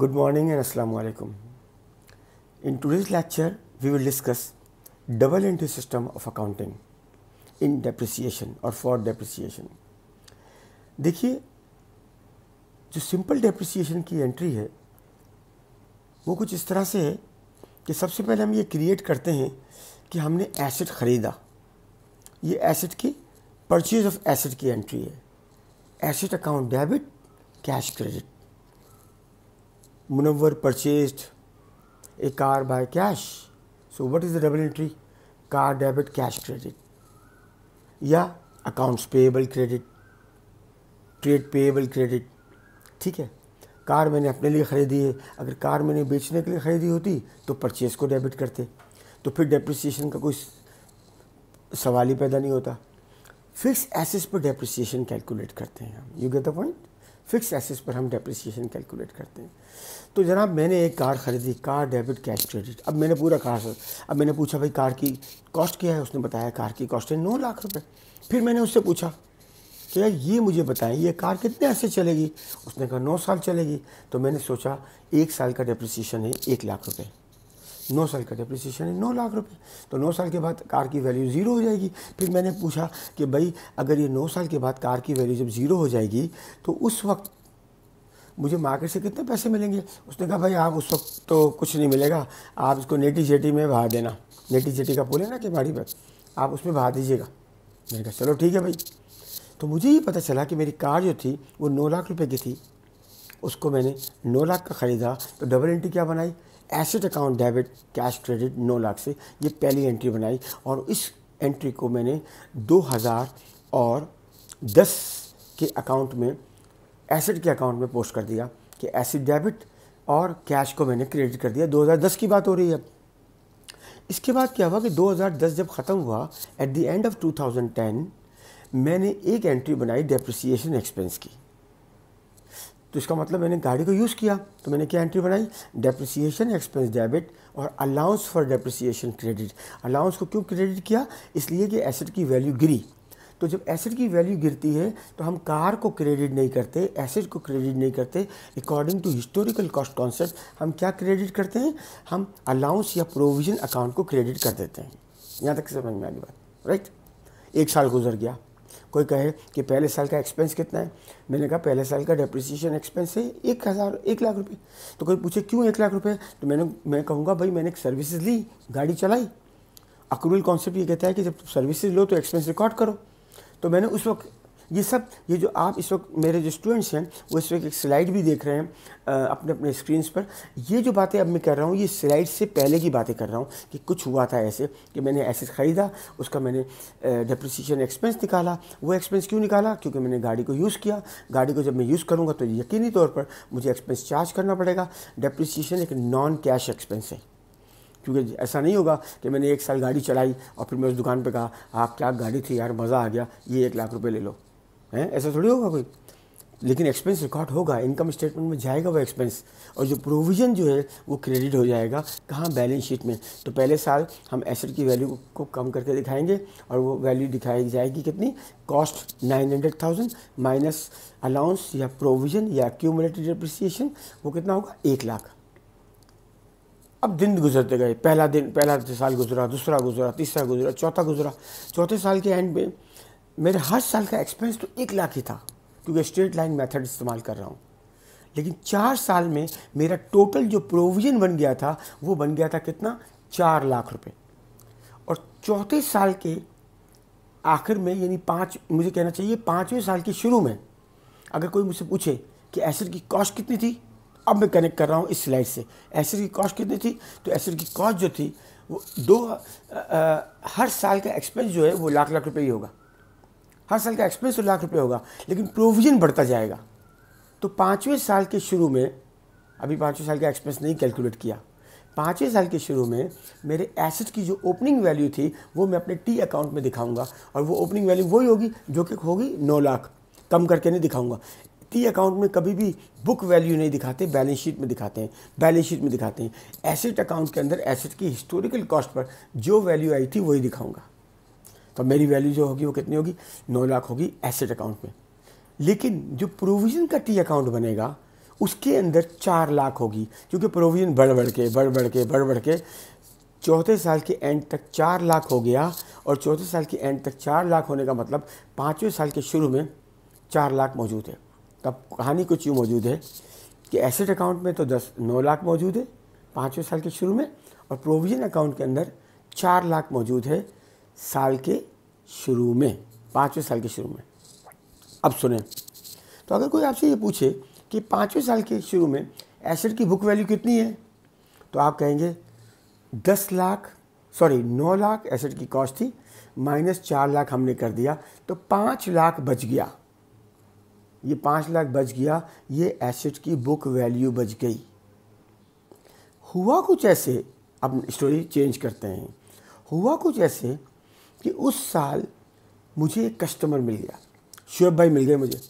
Good morning and Assalamu alaikum. In today's lecture, we will discuss double entry system of accounting in depreciation or for depreciation. dekhiye jo simple depreciation ki entry hai wo kuch is tarah se hai ki sabse pehle hum ye create karte hain ki humne asset kharida ye asset ki purchase of asset ki entry hai asset account debit cash credit Munawar purchased a car by cash. So what is the double entry? Car debit, cash credit. या accounts payable credit trade payable credit ठीक है car मैंने अपने लिए ख़रीदी है अगर car मैंने बेचने के लिए ख़रीदी होती तो परचेज़ को डेबिट करते तो फिर डेप्रिसिएशन का कोई सवाल ही पैदा नहीं होता फिक्स एसेस पर डेप्रिसिएशन कैलकुलेट करते हैं हम you get the point fix एसेस पर हम डेप्रिसिएशन कैलकुलेट करते हैं तो जनाब मैंने एक कार ख़रीदी कार डेबिट कैश क्रेडिट अब मैंने पूरा कार अब मैंने पूछा भाई कार की कॉस्ट क्या है उसने बताया कार की कॉस्ट है नौ लाख रुपये फिर मैंने उससे पूछा कि तो यार ये मुझे बताएं ये कार कितने ऐसे चलेगी उसने कहा नौ साल चलेगी तो मैंने सोचा एक साल का डेप्रिसिएशन है एक लाख रुपये नौ साल का डिप्रिसिएशन है नौ लाख रुपए तो नौ साल के बाद कार की वैल्यू ज़ीरो हो जाएगी फिर मैंने पूछा कि भाई अगर ये नौ साल के बाद कार की वैल्यू जब ज़ीरो हो जाएगी तो उस वक्त मुझे मार्केट से कितने पैसे मिलेंगे उसने कहा भाई आप हाँ, उस वक्त तो कुछ नहीं मिलेगा आप इसको नेटी जेटी में बहा देना नेटी जेटी का पुल है ना कि बाड़ी पर आप उसमें बहा दीजिएगा मैंने कहा चलो ठीक है भाई तो मुझे ये पता चला कि मेरी कार जो थी वो नौ लाख रुपये की थी उसको मैंने नौ लाख का ख़रीदा तो डबल एंट्री क्या बनाई asset account debit cash credit नौ लाख से ये पहली एंट्री बनाई और इस एंट्री को मैंने 2000 और 10 के अकाउंट में एसेट के अकाउंट में पोस्ट कर दिया कि एसेट डेबिट और कैश को मैंने क्रेडिट कर दिया 2010 की बात हो रही है इसके बाद क्या हुआ कि 2010 जब ख़त्म हुआ एट द एंड ऑफ 2010 मैंने एक एंट्री बनाई डेप्रिसिएशन एक्सपेंस की तो इसका मतलब मैंने गाड़ी को यूज़ किया तो मैंने क्या एंट्री बनाई डेप्रिसिएशन एक्सपेंस डेबिट और allowance for depreciation credit allowance को क्यों क्रेडिट किया इसलिए कि एसेट की वैल्यू गिरी तो जब एसेट की वैल्यू गिरती है तो हम कार को क्रेडिट नहीं करते एसेट को क्रेडिट नहीं करते according to historical cost concept हम क्या क्रेडिट करते हैं हम अलाउंस या प्रोविजन अकाउंट को क्रेडिट कर देते हैं यहाँ तक समझ में आ गई बात राइट एक साल गुजर गया कोई कहे कि पहले साल का एक्सपेंस कितना है मैंने कहा पहले साल का डेप्रिसिएशन एक्सपेंस है एक हज़ार एक लाख रुपये तो कोई पूछे क्यों एक लाख रुपये तो मैंने मैं कहूँगा भाई मैंने सर्विसेज ली गाड़ी चलाई अक्रूल कॉन्सेप्ट ये कहता है कि जब सर्विसेज लो तो एक्सपेंस रिकॉर्ड करो तो मैंने उस वक्त ये सब ये जो आप इस वक्त मेरे जो स्टूडेंट्स हैं वो इस वक्त एक स्लाइड भी देख रहे हैं अपने अपने स्क्रीन पर ये जो बातें अब मैं कर रहा हूँ ये स्लाइड से पहले की बातें कर रहा हूँ कि कुछ हुआ था ऐसे कि मैंने ऐसे ख़रीदा उसका मैंने डिप्रिसिएशन एक्सपेंस निकाला वो एक्सपेंस क्यों निकाला क्योंकि मैंने गाड़ी को यूज़ किया गाड़ी को जब मैं यूज़ करूँगा तो यकीनी तौर पर मुझे एक्सपेंस चार्ज करना पड़ेगा डिप्रिसिएशन एक नॉन कैश एक्सपेंस है क्योंकि ऐसा नहीं होगा कि मैंने एक साल गाड़ी चलाई और फिर मैं उस दुकान पर कहा आप क्या गाड़ी थी यार मज़ा आ गया ये एक लाख रुपये ले लो है ऐसा थोड़ी होगा कोई लेकिन एक्सपेंस रिकॉर्ड होगा इनकम स्टेटमेंट में जाएगा वो एक्सपेंस और जो प्रोविज़न जो है वो क्रेडिट हो जाएगा कहाँ बैलेंस शीट में तो पहले साल हम एसेट की वैल्यू को कम करके दिखाएंगे और वो वैल्यू दिखाई जाएगी कितनी cost nine hundred thousand minus allowance या प्रोविज़न या क्यूमुलेटेड डिप्रिसिएशन वो कितना होगा एक लाख अब दिन गुजरते गए पहला दिन पहला साल गुजरा दूसरा गुजरा तीसरा गुजरा चौथा गुजरा चौथे साल के एंड में मेरे हर साल का एक्सपेंस तो एक लाख ही था क्योंकि स्ट्रेट लाइन मेथड इस्तेमाल कर रहा हूँ लेकिन चार साल में मेरा टोटल जो प्रोविज़न बन गया था वो बन गया था कितना चार लाख रुपए और चौथे साल के आखिर में यानी पाँच मुझे कहना चाहिए पाँचवें साल के शुरू में अगर कोई मुझसे पूछे कि एसिड की कॉस्ट कितनी थी अब मैं कनेक्ट कर रहा हूँ इस स्लाइड से एसिड की कॉस्ट कितनी थी तो एसिड की कॉस्ट जो थी वो दो आ, आ, हर साल का एक्सपेंस जो है वो लाख लाख रुपये ही होगा हर साल का एक्सपेंस तो लाख रुपये होगा लेकिन प्रोविज़न बढ़ता जाएगा तो पाँचवें साल के शुरू में अभी पाँचवें साल का एक्सपेंस नहीं कैलकुलेट किया पाँचवें साल के शुरू में मेरे एसेट की जो ओपनिंग वैल्यू थी वो मैं अपने टी अकाउंट में दिखाऊंगा और वो ओपनिंग वैल्यू वही होगी जो कि होगी नौ लाख कम करके नहीं दिखाऊंगा टी अकाउंट में कभी भी बुक वैल्यू नहीं दिखाते बैलेंस शीट में दिखाते हैं बैलेंस शीट में दिखाते हैं एसेट अकाउंट के अंदर एसेट की हिस्टोरिकल कॉस्ट पर जो वैल्यू आई थी वही दिखाऊंगा तो मेरी वैल्यू जो होगी वो कितनी होगी नौ लाख होगी एसेट अकाउंट में लेकिन जो प्रोविज़न का टी अकाउंट बनेगा उसके अंदर चार लाख होगी क्योंकि प्रोविज़न बढ़ बढ़ के बढ़ बढ़ के बढ़ बढ़ के चौथे साल के एंड तक चार लाख हो गया और चौथे साल के एंड तक चार लाख होने का मतलब पाँचवें साल के शुरू में चार लाख मौजूद है तब तो कहानी कुछ यूँ मौजूद है कि एसेट अकाउंट में तो दस नौ लाख मौजूद है पाँचवें साल के शुरू में और प्रोविज़न अकाउंट के अंदर चार लाख मौजूद है साल के शुरू में पाँचवें साल के शुरू में अब सुने तो अगर कोई आपसे ये पूछे कि पाँचवें साल के शुरू में एसेट की बुक वैल्यू कितनी है तो आप कहेंगे दस लाख सॉरी नौ लाख एसेट की कॉस्ट थी माइनस चार लाख हमने कर दिया तो पाँच लाख बच गया ये पाँच लाख बच गया ये एसेट की बुक वैल्यू बच गई हुआ कुछ ऐसे अब स्टोरी चेंज करते हैं हुआ कुछ ऐसे कि उस साल मुझे एक कस्टमर मिल गया शुएब भाई मिल गए मुझे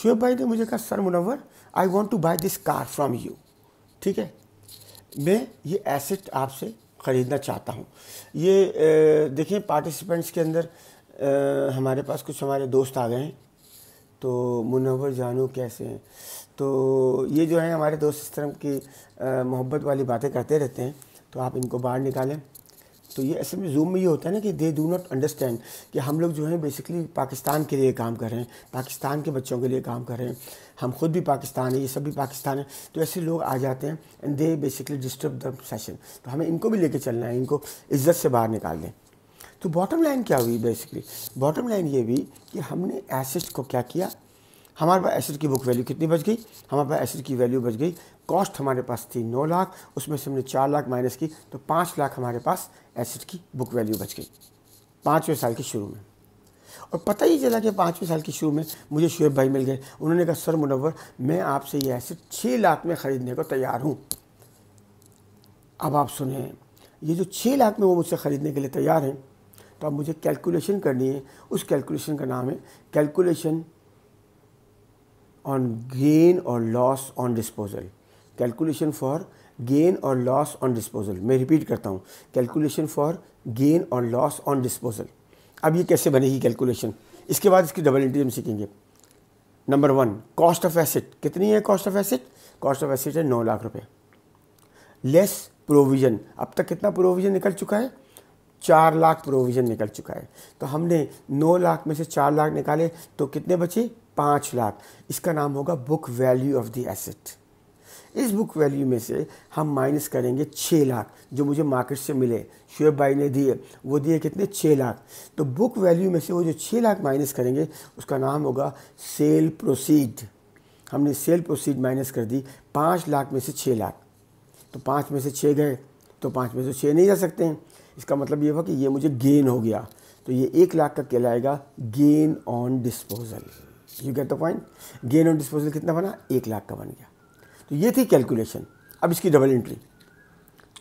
शुएब भाई ने मुझे कहा sir Munawar I want to buy this car from you ठीक है मैं ये एसेट आपसे ख़रीदना चाहता हूँ ये देखिए पार्टिसिपेंट्स के अंदर आ, हमारे पास कुछ हमारे दोस्त आ गए हैं तो मुनवर जानू कैसे हैं तो ये जो है हमारे दोस्त इस तरह की मोहब्बत वाली बातें करते रहते हैं तो आप इनको बाहर निकालें तो ये ऐसे में जूम में ये होता है ना कि दे डू नॉट अंडरस्टैंड कि हम लोग जो हैं बेसिकली पाकिस्तान के लिए काम कर रहे हैं पाकिस्तान के बच्चों के लिए काम कर रहे हैं हम खुद भी पाकिस्तान है ये सब भी पाकिस्तान है तो ऐसे लोग आ जाते हैं and they basically disturb the session तो हमें इनको भी लेके चलना है इनको इज्जत से बाहर निकाल दें तो बॉटम लाइन क्या हुई बेसिकली बॉटम लाइन ये हुई कि हमने एसिस्ट को क्या किया हमारे पास एसेट की बुक वैल्यू कितनी बच गई हमारे पास एसेट की वैल्यू बच गई कॉस्ट हमारे पास थी नौ लाख उसमें से हमने चार लाख माइनस की तो पाँच लाख हमारे पास एसेट की बुक वैल्यू बच गई पाँचवें साल के शुरू में और पता ही चला कि पाँचवें साल के शुरू में मुझे शुएब भाई मिल गए उन्होंने कहा सर मुनवर मैं आपसे ये एसेट छः लाख में ख़रीदने को तैयार हूँ अब आप सुने ये जो छः लाख में वो मुझसे ख़रीदने के लिए तैयार हैं तो अब मुझे कैलकुलेशन करनी है उस कैलकुलेशन का नाम है calculation on gain or loss on disposal calculation for gain or loss on disposal मैं repeat करता हूँ calculation for gain or loss on disposal अब ये कैसे बनेगी calculation इसके बाद इसकी डबल एंट्री हम सीखेंगे number one cost of asset कितनी है cost of asset cost of asset है नौ लाख रुपए लेस प्रोविज़न अब तक कितना प्रोविज़न निकल चुका है चार लाख प्रोविज़न निकल चुका है तो हमने नौ लाख में से चार लाख निकाले तो कितने बचे पाँच लाख इसका नाम होगा book value of the asset इस बुक वैल्यू में से हम माइनस करेंगे छः लाख जो मुझे मार्केट से मिले शुएब भाई ने दिए वो दिए कितने छः लाख तो बुक वैल्यू में से वो जो छः लाख माइनस करेंगे उसका नाम होगा सेल प्रोसीड हमने सेल प्रोसीड माइनस कर दी पाँच लाख में से छः लाख तो पाँच में से छः गए तो पाँच में से छः नहीं जा सकते हैं इसका मतलब ये हुआ कि ये मुझे गेन हो गया तो ये एक लाख का कहलाएगा gain on disposal you get the point gain on disposal कितना बना एक लाख का बन गया तो ये थी कैलकुलेशन अब इसकी डबल एंट्री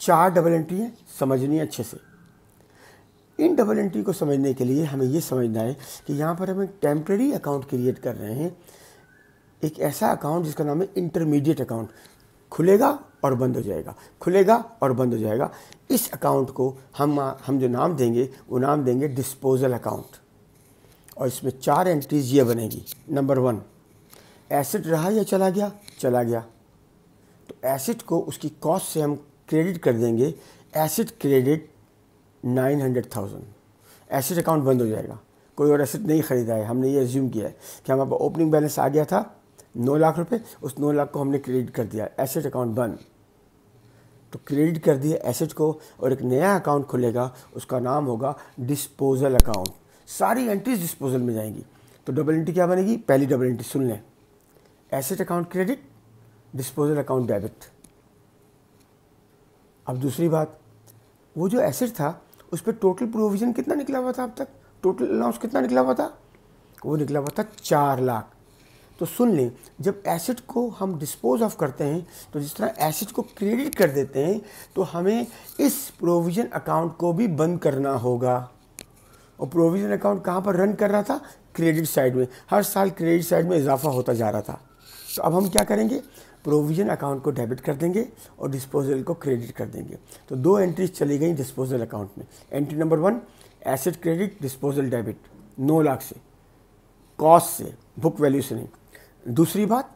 चार डबल एंट्री है समझनी अच्छे से इन डबल एंट्री को समझने के लिए हमें ये समझना है कि यहाँ पर हम एक टेम्प्रेरी अकाउंट क्रिएट कर रहे हैं एक ऐसा अकाउंट जिसका नाम है इंटरमीडिएट अकाउंट खुलेगा और बंद हो जाएगा खुलेगा और बंद हो जाएगा इस अकाउंट को हम हम जो नाम देंगे वो नाम देंगे डिस्पोजल अकाउंट और इसमें चार एंट्रीज ये बनेगी नंबर वन एसिड रहा या चला गया चला गया तो एसिड को उसकी कॉस्ट से हम क्रेडिट कर देंगे asset credit nine hundred thousand asset account बंद हो जाएगा कोई और एसिड नहीं ख़रीदा है हमने ये एज्यूम किया है कि हमारा ओपनिंग बैलेंस आ गया था नौ लाख रुपए उस नौ लाख को हमने क्रेडिट कर दिया एसेट अकाउंट बंद तो क्रेडिट कर दिया एसेट को और एक नया अकाउंट खुलेगा उसका नाम होगा डिस्पोज़ल अकाउंट सारी एंट्रीज डिस्पोजल में जाएंगी तो डबल एंट्री क्या बनेगी पहली डबल एंट्री सुन लें asset account credit disposal account debit अब दूसरी बात वो जो एसेट था उस पर टोटल प्रोविज़न कितना निकला हुआ था अब तक टोटल अलाउंस कितना निकला हुआ था वो निकला हुआ था चार लाख तो सुन लें जब एसेट को हम डिस्पोज ऑफ करते हैं तो जिस तरह एसेट को क्रेडिट कर देते हैं तो हमें इस प्रोविज़न अकाउंट को भी बंद करना होगा और प्रोविजन अकाउंट कहाँ पर रन कर रहा था क्रेडिट साइड में हर साल क्रेडिट साइड में इजाफा होता जा रहा था तो अब हम क्या करेंगे प्रोविजन अकाउंट को डेबिट कर देंगे और डिस्पोजल को क्रेडिट कर देंगे तो दो एंट्रीज चली गई डिस्पोजल अकाउंट में entry number one asset credit disposal debit नौ लाख से कॉस्ट से बुक वैल्यू से नहीं दूसरी बात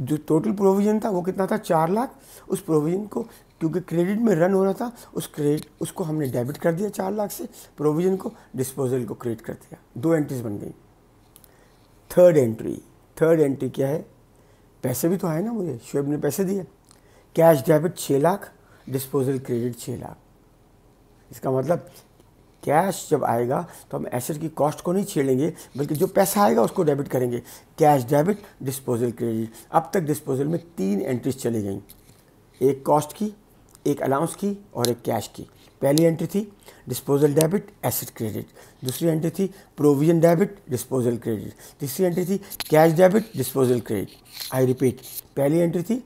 जो टोटल प्रोविज़न था वो कितना था चार लाख उस प्रोविज़न को क्योंकि क्रेडिट में रन हो रहा था उस क्रेडिट उसको हमने डेबिट कर दिया चार लाख से प्रोविज़न को डिस्पोजल को क्रेडिट कर दिया दो एंट्रीज बन गई थर्ड एंट्री थर्ड एंट्री क्या है पैसे भी तो आए ना मुझे शुएब ने पैसे दिए कैश डेबिट छः लाख डिस्पोजल क्रेडिट छः लाख इसका मतलब कैश जब आएगा तो हम एसेट की कॉस्ट को नहीं छेड़ेंगे बल्कि जो पैसा आएगा उसको डेबिट करेंगे कैश डेबिट डिस्पोजल क्रेडिट अब तक डिस्पोजल में तीन एंट्रीज चली गई एक कॉस्ट की एक अलाउंस की और एक कैश की पहली एंट्री थी डिस्पोजल डेबिट एसिड क्रेडिट दूसरी एंट्री थी प्रोविजन डेबिट डिस्पोजल क्रेडिट तीसरी एंट्री थी cash debit disposal credit I repeat पहली एंट्री थी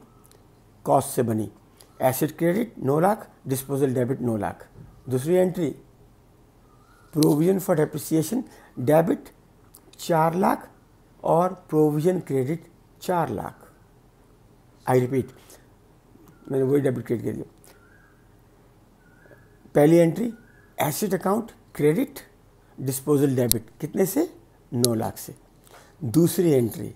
कॉस्ट से बनी एसिड क्रेडिट नौ लाख डिस्पोजल डेबिट नौ लाख दूसरी entry provision for depreciation debit चार लाख और प्रोविजन क्रेडिट चार लाख आई रिपीट मैंने वही डेबिट क्रेडिट कर दिया पहली entry asset account credit disposal debit कितने से नौ लाख से दूसरी एंट्री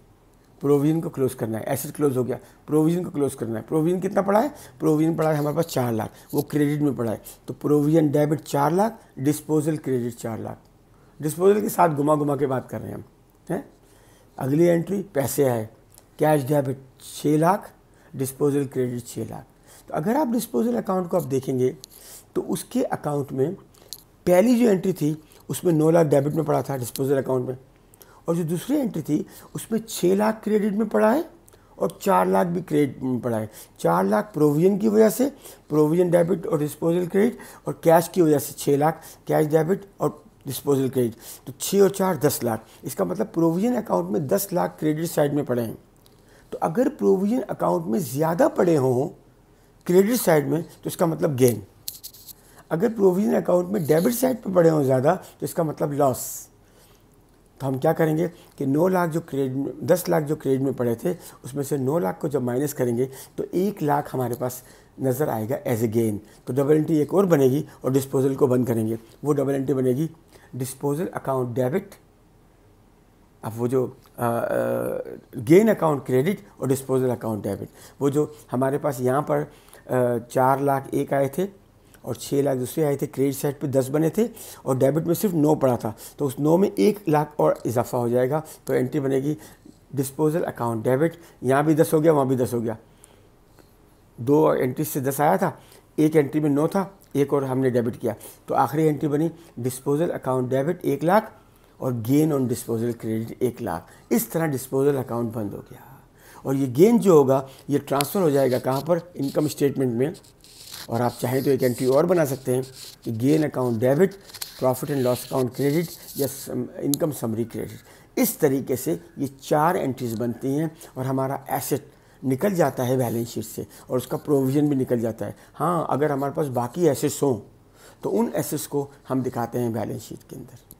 प्रोविजन को क्लोज करना है एसिड क्लोज हो गया प्रोविजन को क्लोज करना है प्रोविजन कितना पड़ा है प्रोविजन पड़ा है हमारे पास चार लाख वो क्रेडिट में पड़ा है तो प्रोविजन डेबिट चार लाख डिस्पोजल क्रेडिट चार लाख डिस्पोजल के साथ घुमा घुमा के बात कर रहे हैं हम हैं अगली एंट्री पैसे आए कैश डेबिट छः लाख डिस्पोजल क्रेडिट छः लाख तो अगर आप डिस्पोजल अकाउंट को आप देखेंगे तो उसके अकाउंट में पहली जो एंट्री थी उसमें नौ लाख डेबिट में पड़ा था डिस्पोजल अकाउंट में और जो दूसरी एंट्री थी उसमें छः लाख क्रेडिट में पड़ा है और चार लाख भी क्रेडिट में पड़ा है चार लाख प्रोविज़न की वजह से प्रोविज़न डेबिट और डिस्पोजल क्रेडिट और कैश की वजह से छः लाख कैश डेबिट और डिस्पोजल क्रेडिट तो छः और चार दस लाख इसका मतलब प्रोविज़न अकाउंट में दस लाख क्रेडिट साइड में पड़े हैं तो अगर प्रोविज़न अकाउंट में ज़्यादा पड़े हों क्रेडिट साइड में तो इसका मतलब गेन अगर प्रोविजन अकाउंट में डेबिट साइड पर पड़े हों ज़्यादा तो इसका मतलब लॉस तो हम क्या करेंगे कि 9 लाख जो क्रेडिट में दस लाख जो क्रेडिट में पड़े थे उसमें से 9 लाख को जब माइनस करेंगे तो एक लाख हमारे पास नज़र आएगा एज ए गेन तो डबल एंट्री एक और बनेगी और डिस्पोजल को बंद करेंगे वो डबल एंट्री बनेगी डिस्पोजल अकाउंट डेबिट अब वो जो गेन अकाउंट क्रेडिट और डिस्पोजल अकाउंट डेबिट वो जो हमारे पास यहाँ पर आ, चार लाख एक आए थे और छः लाख दूसरे आए थे क्रेडिट साइड पे दस बने थे और डेबिट में सिर्फ नौ पड़ा था तो उस नौ में एक लाख और इजाफा हो जाएगा तो एंट्री बनेगी डिस्पोजल अकाउंट डेबिट यहाँ भी दस हो गया वहाँ भी दस हो गया दो एंट्री से दस आया था एक एंट्री में नौ था एक और हमने डेबिट किया तो आखिरी एंट्री बनी डिस्पोजल अकाउंट डेबिट एक लाख और गेन ऑन डिस्पोजल क्रेडिट एक लाख इस तरह डिस्पोजल अकाउंट बंद हो गया और ये गेन जो होगा ये ट्रांसफ़र हो जाएगा कहाँ पर इनकम स्टेटमेंट में और आप चाहें तो एक एंट्री और बना सकते हैं कि gain account debit profit and loss account credit या इनकम समरी क्रेडिट इस तरीके से ये चार एंट्रीज बनती हैं और हमारा एसेट निकल जाता है बैलेंस शीट से और उसका प्रोविज़न भी निकल जाता है हाँ अगर हमारे पास बाकी एसेट्स हों तो उन एसेट्स को हम दिखाते हैं बैलेंस शीट के अंदर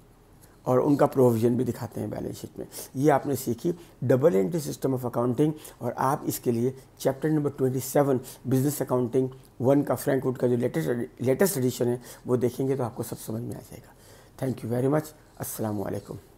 और उनका प्रोविज़न भी दिखाते हैं बैलेंस शीट में ये आपने सीखी double entry system of accounting और आप इसके लिए chapter number 27 business accounting one का फ्रैंकवुड का जो लेटेस्ट लेटेस्ट एडिशन है वो देखेंगे तो आपको सब समझ में आ जाएगा थैंक यू वेरी मच असलकम